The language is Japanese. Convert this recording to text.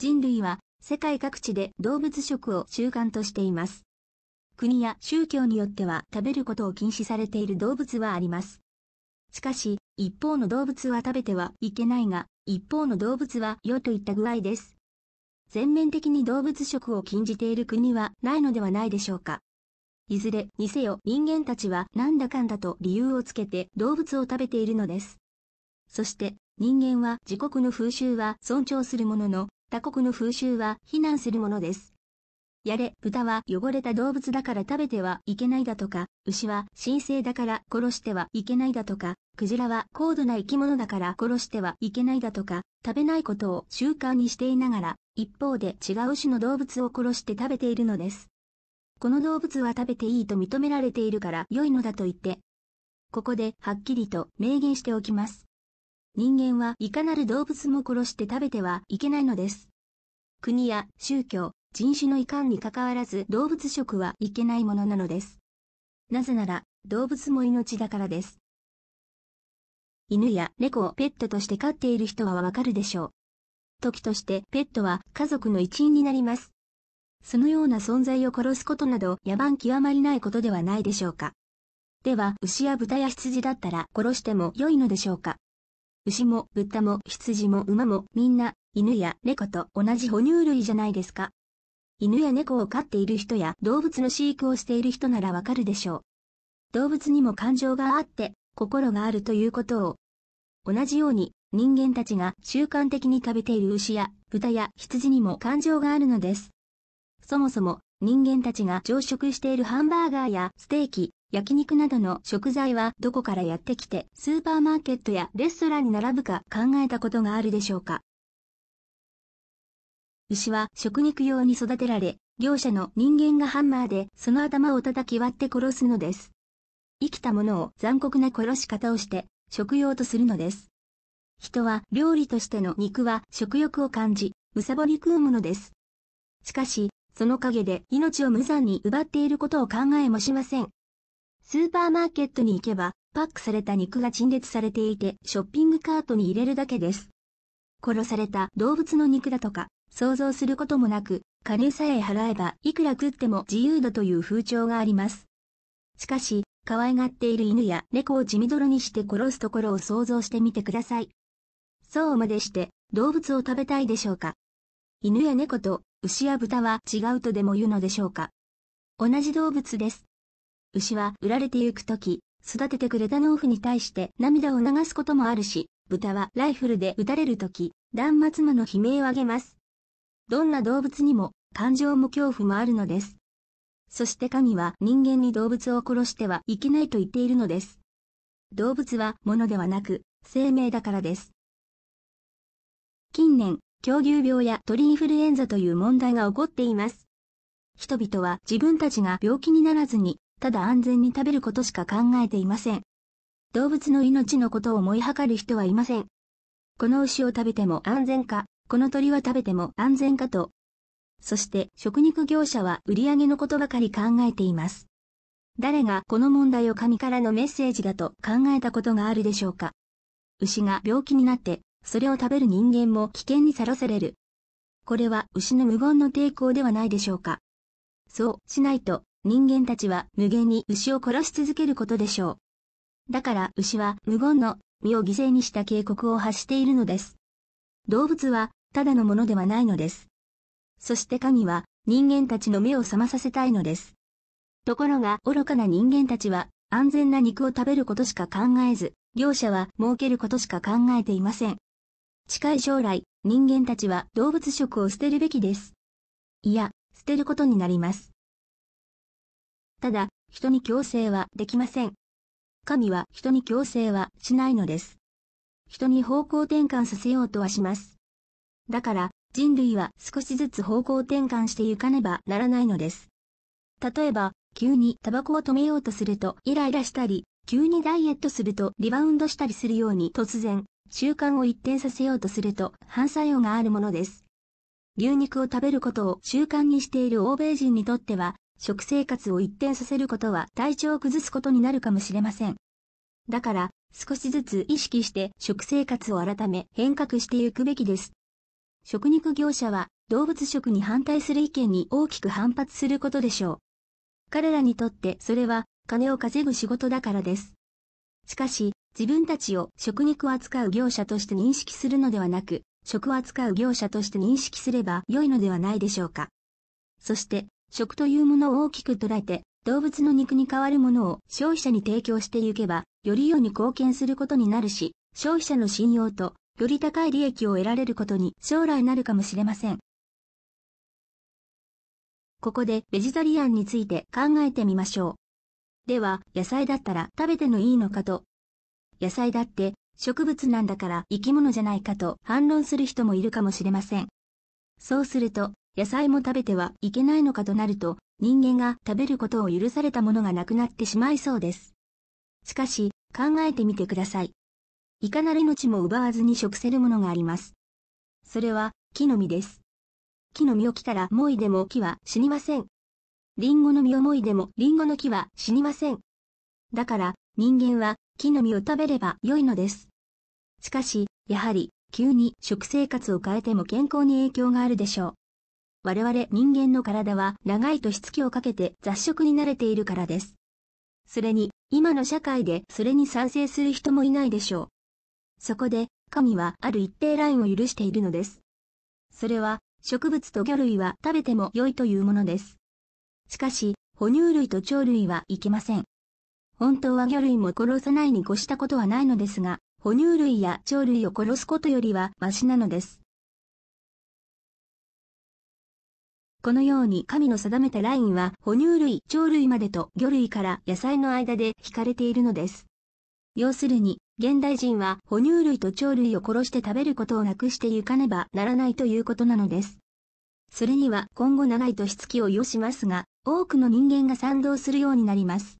人類は世界各地で動物食を習慣としています。国や宗教によっては食べることを禁止されている動物はあります。しかし、一方の動物は食べてはいけないが、一方の動物はよといった具合です。全面的に動物食を禁じている国はないのではないでしょうか。いずれにせよ人間たちはなんだかんだと理由をつけて動物を食べているのです。そして人間は自国の風習は尊重するものの他国の風習は非難するものです。やれ、豚は汚れた動物だから食べてはいけないだとか、牛は神聖だから殺してはいけないだとか、クジラは高度な生き物だから殺してはいけないだとか、食べないことを習慣にしていながら、一方で違う種の動物を殺して食べているのです。この動物は食べていいと認められているから良いのだと言って、ここではっきりと明言しておきます。人間はいかなる動物も殺して食べてはいけないのです。国や宗教、人種の遺憾に関わらず動物食はいけないものなのです。なぜなら、動物も命だからです。犬や猫をペットとして飼っている人はわかるでしょう。時としてペットは家族の一員になります。そのような存在を殺すことなど野蛮極まりないことではないでしょうか。では牛や豚や羊だったら殺しても良いのでしょうか。牛も豚も羊も馬もみんな犬や猫と同じ哺乳類じゃないですか。犬や猫を飼っている人や動物の飼育をしている人ならわかるでしょう。動物にも感情があって心があるということを。同じように人間たちが習慣的に食べている牛や豚や羊にも感情があるのです。そもそも人間たちが常食しているハンバーガーやステーキ、焼肉などの食材はどこからやってきて、スーパーマーケットやレストランに並ぶか考えたことがあるでしょうか牛は食肉用に育てられ、両者の人間がハンマーでその頭を叩き割って殺すのです。生きたものを残酷な殺し方をして食用とするのです。人は料理としての肉は食欲を感じ、むさぼり食うものです。しかし、その陰で命を無残に奪っていることを考えもしません。スーパーマーケットに行けば、パックされた肉が陳列されていて、ショッピングカートに入れるだけです。殺された動物の肉だとか、想像することもなく、金さえ払えばいくら食っても自由だという風潮があります。しかし、可愛がっている犬や猫を血みどろにして殺すところを想像してみてください。そうまでして動物を食べたいでしょうか犬や猫と牛や豚は違うとでも言うのでしょうか同じ動物です。牛は売られてゆくとき、育ててくれた農夫に対して涙を流すこともあるし、豚はライフルで撃たれるとき、断末魔の悲鳴を上げます。どんな動物にも、感情も恐怖もあるのです。そして神は人間に動物を殺してはいけないと言っているのです。動物は物ではなく、生命だからです。近年、狂牛病や鳥インフルエンザという問題が起こっています。人々は自分たちが病気にならずにただ安全に食べることしか考えていません。動物の命のことを思い計る人はいません。この牛を食べても安全か、この鳥は食べても安全かと。そして食肉業者は売り上げのことばかり考えています。誰がこの問題を神からのメッセージだと考えたことがあるでしょうか。牛が病気になって、それを食べる人間も危険にさらされる。これは牛の無言の抵抗ではないでしょうか。そうしないと人間たちは無限に牛を殺し続けることでしょう。だから牛は無言の身を犠牲にした警告を発しているのです。動物はただのものではないのです。そして神は人間たちの目を覚まさせたいのです。ところが愚かな人間たちは安全な肉を食べることしか考えず、両者は儲けることしか考えていません。近い将来、人間たちは動物食を捨てるべきです。いや、捨てることになります。ただ、人に強制はできません。神は人に強制はしないのです。人に方向転換させようとはします。だから、人類は少しずつ方向転換してゆかねばならないのです。例えば、急にタバコを止めようとするとイライラしたり、急にダイエットするとリバウンドしたりするように突然、習慣を一転させようとすると反作用があるものです。牛肉を食べることを習慣にしている欧米人にとっては、食生活を一転させることは体調を崩すことになるかもしれません。だから、少しずつ意識して食生活を改め変革していくべきです。食肉業者は動物食に反対する意見に大きく反発することでしょう。彼らにとってそれは金を稼ぐ仕事だからです。しかし、自分たちを食肉を扱う業者として認識するのではなく、食を扱う業者として認識すれば良いのではないでしょうか。そして、食というものを大きく捉えて、動物の肉に代わるものを消費者に提供していけば、より世に貢献することになるし、消費者の信用と、より高い利益を得られることに将来なるかもしれません。ここでベジタリアンについて考えてみましょう。では、野菜だったら食べてもいいのかと。野菜だって植物なんだから生き物じゃないかと反論する人もいるかもしれません。そうすると、野菜も食べてはいけないのかとなると、人間が食べることを許されたものがなくなってしまいそうです。しかし、考えてみてください。いかなる命も奪わずに食せるものがあります。それは、木の実です。木の実を着たらもいでも木は死にません。リンゴの実をもいでもリンゴの木は死にません。だから人間は木の実を食べれば良いのです。しかし、やはり急に食生活を変えても健康に影響があるでしょう。我々人間の体は長い年月をかけて雑食に慣れているからです。それに、今の社会でそれに賛成する人もいないでしょう。そこで、神はある一定ラインを許しているのです。それは、植物と魚類は食べても良いというものです。しかし、哺乳類と鳥類はいけません。本当は魚類も殺さないに越したことはないのですが、哺乳類や鳥類を殺すことよりはマシなのです。このように神の定めたラインは哺乳類、鳥類までと魚類から野菜の間で引かれているのです。要するに、現代人は哺乳類と鳥類を殺して食べることをなくしてゆかねばならないということなのです。それには今後長い年月を要しますが、多くの人間が賛同するようになります。